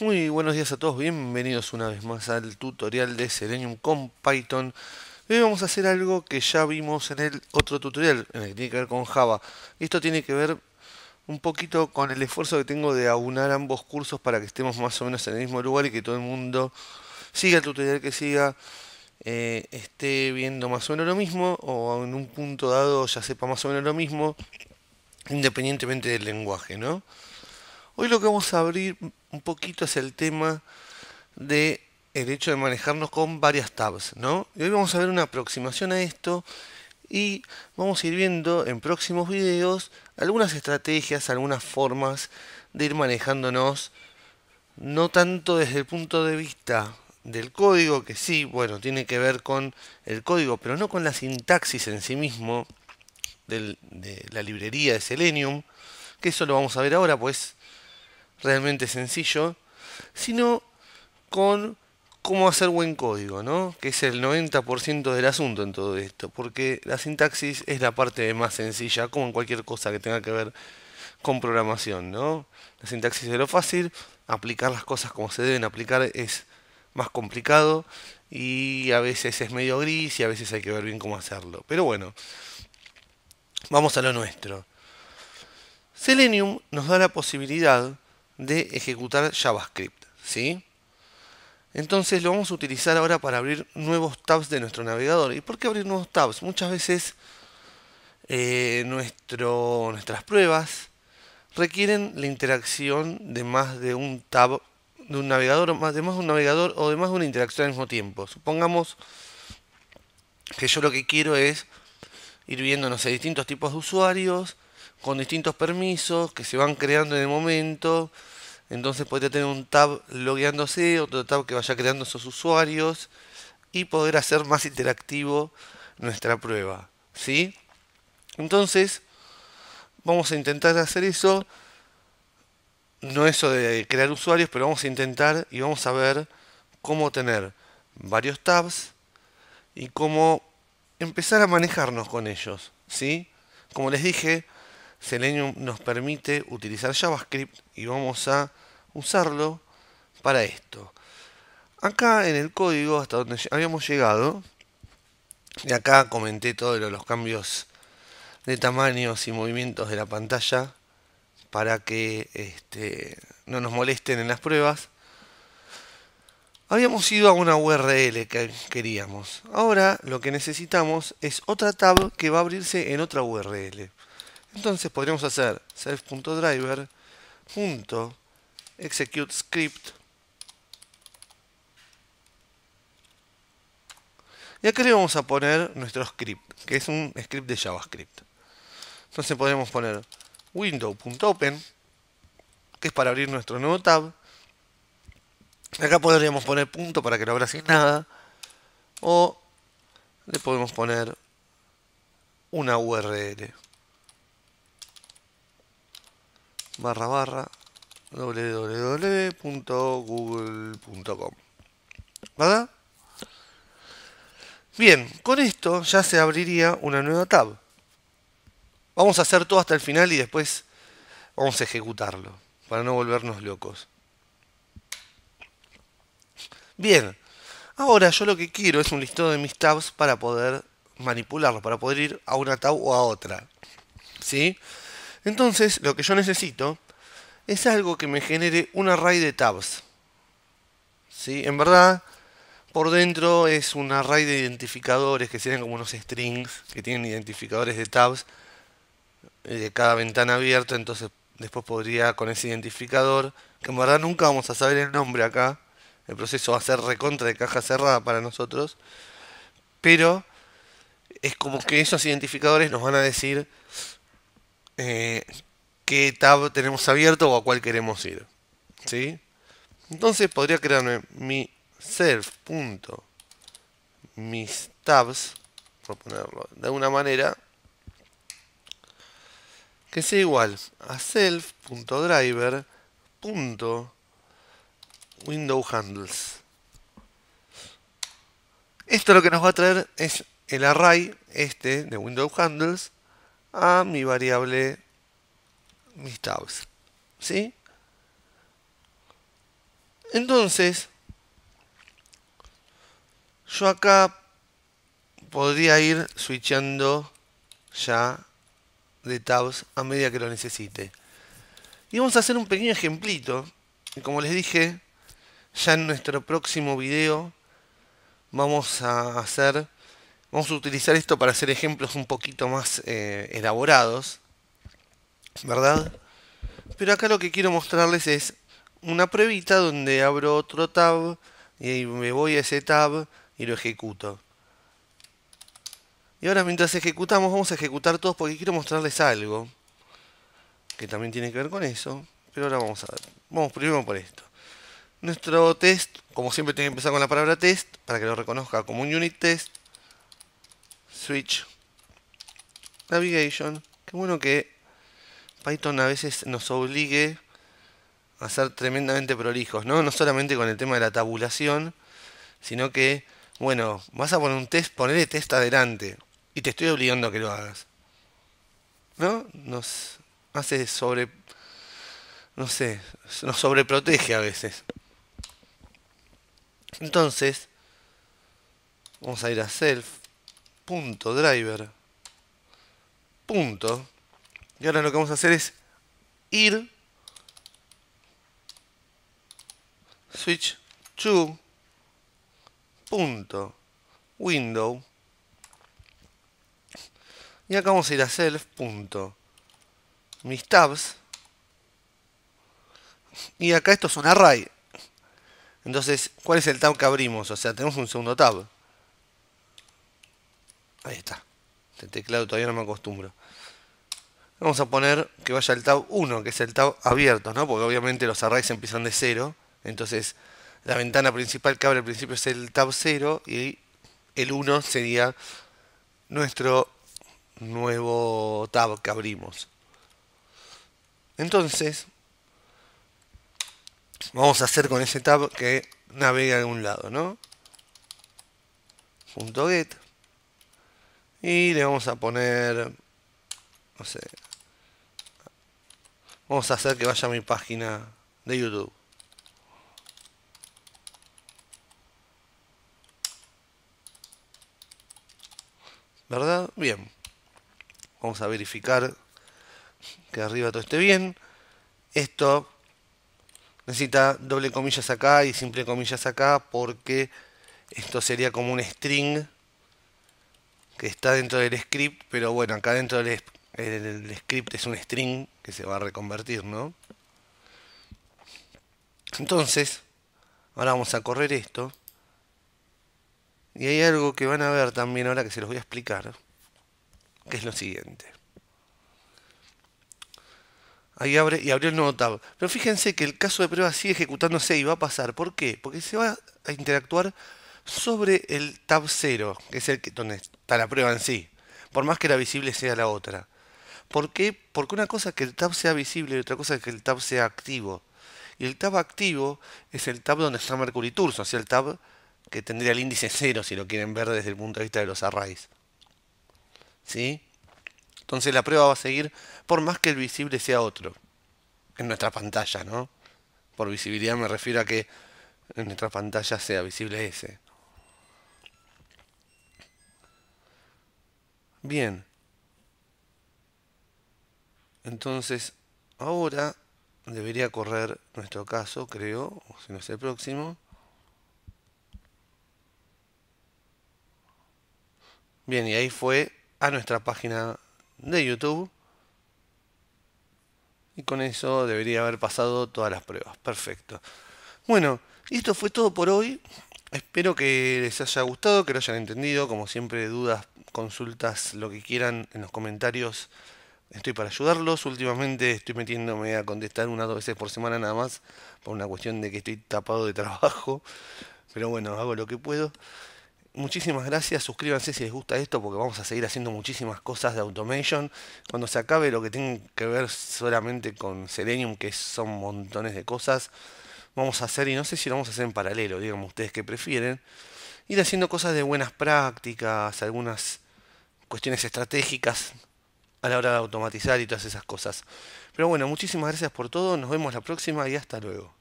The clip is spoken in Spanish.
Muy buenos días a todos, bienvenidos una vez más al tutorial de Selenium con Python. Hoy vamos a hacer algo que ya vimos en el otro tutorial, en el que tiene que ver con Java. Esto tiene que ver un poquito con el esfuerzo que tengo de aunar ambos cursos para que estemos más o menos en el mismo lugar y que todo el mundo siga el tutorial que siga, eh, esté viendo más o menos lo mismo o en un punto dado ya sepa más o menos lo mismo, independientemente del lenguaje, ¿no? Hoy lo que vamos a abrir un poquito es el tema de el hecho de manejarnos con varias tabs, ¿no? Y hoy vamos a ver una aproximación a esto y vamos a ir viendo en próximos videos algunas estrategias, algunas formas de ir manejándonos no tanto desde el punto de vista del código, que sí, bueno, tiene que ver con el código, pero no con la sintaxis en sí mismo de la librería de Selenium, que eso lo vamos a ver ahora, pues realmente sencillo, sino con cómo hacer buen código, ¿no? Que es el 90% del asunto en todo esto, porque la sintaxis es la parte más sencilla, como en cualquier cosa que tenga que ver con programación, ¿no? La sintaxis es lo fácil, aplicar las cosas como se deben aplicar es más complicado y a veces es medio gris y a veces hay que ver bien cómo hacerlo. Pero bueno, vamos a lo nuestro. Selenium nos da la posibilidad de ejecutar JavaScript. ¿sí? Entonces lo vamos a utilizar ahora para abrir nuevos tabs de nuestro navegador. ¿Y por qué abrir nuevos tabs? Muchas veces eh, nuestro, nuestras pruebas requieren la interacción de más de un tab de un navegador, más de más un navegador o de más de una interacción al mismo tiempo. Supongamos que yo lo que quiero es ir viéndonos a distintos tipos de usuarios con distintos permisos que se van creando en el momento. Entonces podría tener un tab logueándose, otro tab que vaya creando esos usuarios y poder hacer más interactivo nuestra prueba. ¿sí? Entonces, vamos a intentar hacer eso. No eso de crear usuarios, pero vamos a intentar y vamos a ver cómo tener varios tabs y cómo empezar a manejarnos con ellos. ¿sí? Como les dije, Selenium nos permite utilizar JavaScript y vamos a usarlo para esto. Acá en el código, hasta donde habíamos llegado, y acá comenté todos los cambios de tamaños y movimientos de la pantalla para que este, no nos molesten en las pruebas. Habíamos ido a una URL que queríamos. Ahora lo que necesitamos es otra tab que va a abrirse en otra URL. Entonces podríamos hacer self.driver.executescript. script y acá le vamos a poner nuestro script que es un script de javascript entonces podríamos poner window.open que es para abrir nuestro nuevo tab acá podríamos poner punto para que no abra sin nada o le podemos poner una url barra barra www.google.com. ¿Verdad? Bien, con esto ya se abriría una nueva tab. Vamos a hacer todo hasta el final y después vamos a ejecutarlo, para no volvernos locos. Bien, ahora yo lo que quiero es un listado de mis tabs para poder manipularlo, para poder ir a una tab o a otra. ¿Sí? Entonces, lo que yo necesito es algo que me genere un array de tabs. ¿Sí? En verdad, por dentro es un array de identificadores que tienen como unos strings que tienen identificadores de tabs eh, de cada ventana abierta. Entonces, después podría con ese identificador, que en verdad nunca vamos a saber el nombre acá. El proceso va a ser recontra de caja cerrada para nosotros. Pero es como que esos identificadores nos van a decir eh, qué tab tenemos abierto o a cuál queremos ir. ¿sí? Entonces podría crearme mi self.mistabs tabs, de una manera, que sea igual a self.driver.windowhandles. Esto lo que nos va a traer es el array este de window handles a mi variable mis tabs. ¿Sí? Entonces, yo acá podría ir switchando ya de tabs a medida que lo necesite. Y vamos a hacer un pequeño ejemplito. Y como les dije, ya en nuestro próximo video vamos a hacer Vamos a utilizar esto para hacer ejemplos un poquito más eh, elaborados, ¿verdad? Pero acá lo que quiero mostrarles es una pruebita donde abro otro tab y me voy a ese tab y lo ejecuto. Y ahora mientras ejecutamos, vamos a ejecutar todos porque quiero mostrarles algo que también tiene que ver con eso. Pero ahora vamos a ver. Vamos primero por esto. Nuestro test, como siempre, tiene que empezar con la palabra test para que lo reconozca como un unit test Switch. Navigation. Qué bueno que Python a veces nos obligue a ser tremendamente prolijos, ¿no? No solamente con el tema de la tabulación, sino que, bueno, vas a poner un test, el test adelante y te estoy obligando a que lo hagas. ¿No? Nos hace sobre... No sé, nos sobreprotege a veces. Entonces, vamos a ir a self punto driver punto y ahora lo que vamos a hacer es ir switch to punto window y acá vamos a ir a self punto mis tabs y acá esto es un array entonces cuál es el tab que abrimos o sea tenemos un segundo tab Ahí está. Este teclado todavía no me acostumbro. Vamos a poner que vaya el tab 1, que es el tab abierto, ¿no? Porque obviamente los arrays empiezan de 0. Entonces, la ventana principal que abre al principio es el tab 0 y el 1 sería nuestro nuevo tab que abrimos. Entonces, vamos a hacer con ese tab que navegue a algún lado, ¿no? Punto .get y le vamos a poner, no sé, vamos a hacer que vaya a mi página de YouTube. ¿Verdad? Bien. Vamos a verificar que arriba todo esté bien. Esto necesita doble comillas acá y simple comillas acá porque esto sería como un string que está dentro del script, pero bueno, acá dentro del script es un string que se va a reconvertir, ¿no? Entonces, ahora vamos a correr esto. Y hay algo que van a ver también ahora que se los voy a explicar, que es lo siguiente. Ahí abre y abrió el nuevo tab. Pero fíjense que el caso de prueba sigue ejecutándose y va a pasar. ¿Por qué? Porque se va a interactuar sobre el tab 0, que es el que, donde está la prueba en sí, por más que la visible sea la otra. ¿Por qué? Porque una cosa es que el tab sea visible y otra cosa es que el tab sea activo. Y el tab activo es el tab donde está Mercury Turso, o sea, el tab que tendría el índice cero si lo quieren ver desde el punto de vista de los arrays. ¿Sí? Entonces la prueba va a seguir por más que el visible sea otro. En nuestra pantalla, ¿no? Por visibilidad me refiero a que en nuestra pantalla sea visible ese. Bien. Entonces, ahora debería correr nuestro caso, creo, o si no es el próximo. Bien, y ahí fue a nuestra página de YouTube. Y con eso debería haber pasado todas las pruebas. Perfecto. Bueno, y esto fue todo por hoy. Espero que les haya gustado, que lo hayan entendido. Como siempre, dudas consultas, lo que quieran en los comentarios. Estoy para ayudarlos. Últimamente estoy metiéndome a contestar unas dos veces por semana nada más, por una cuestión de que estoy tapado de trabajo. Pero bueno, hago lo que puedo. Muchísimas gracias, suscríbanse si les gusta esto porque vamos a seguir haciendo muchísimas cosas de automation. Cuando se acabe lo que tiene que ver solamente con Selenium, que son montones de cosas, vamos a hacer, y no sé si lo vamos a hacer en paralelo, digamos ustedes que prefieren, ir haciendo cosas de buenas prácticas, algunas cuestiones estratégicas a la hora de automatizar y todas esas cosas. Pero bueno, muchísimas gracias por todo, nos vemos la próxima y hasta luego.